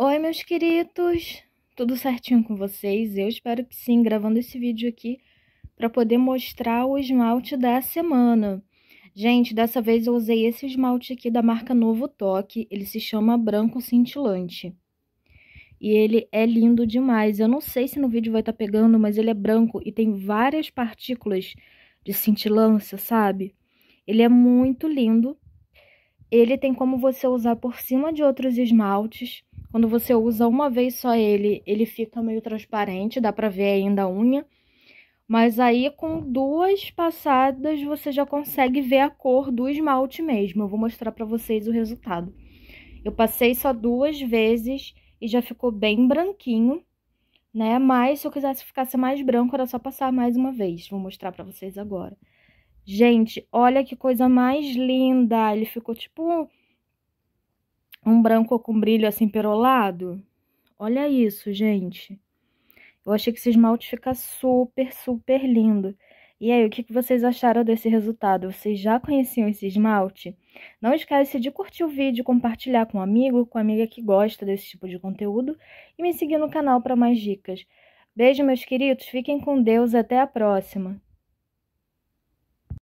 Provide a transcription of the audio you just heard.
Oi, meus queridos! Tudo certinho com vocês? Eu espero que sim, gravando esse vídeo aqui para poder mostrar o esmalte da semana. Gente, dessa vez eu usei esse esmalte aqui da marca Novo Toque, ele se chama Branco Cintilante. E ele é lindo demais, eu não sei se no vídeo vai estar tá pegando, mas ele é branco e tem várias partículas de cintilância, sabe? Ele é muito lindo. Ele tem como você usar por cima de outros esmaltes quando você usa uma vez só ele, ele fica meio transparente, dá pra ver ainda a unha. Mas aí com duas passadas você já consegue ver a cor do esmalte mesmo. Eu vou mostrar pra vocês o resultado. Eu passei só duas vezes e já ficou bem branquinho, né? Mas se eu quisesse ficasse mais branco, era só passar mais uma vez. Vou mostrar pra vocês agora. Gente, olha que coisa mais linda! Ele ficou tipo um branco com brilho assim perolado. Olha isso, gente. Eu achei que esse esmalte fica super, super lindo. E aí, o que vocês acharam desse resultado? Vocês já conheciam esse esmalte? Não esquece de curtir o vídeo, compartilhar com um amigo, com amiga que gosta desse tipo de conteúdo e me seguir no canal para mais dicas. Beijo, meus queridos. Fiquem com Deus. Até a próxima.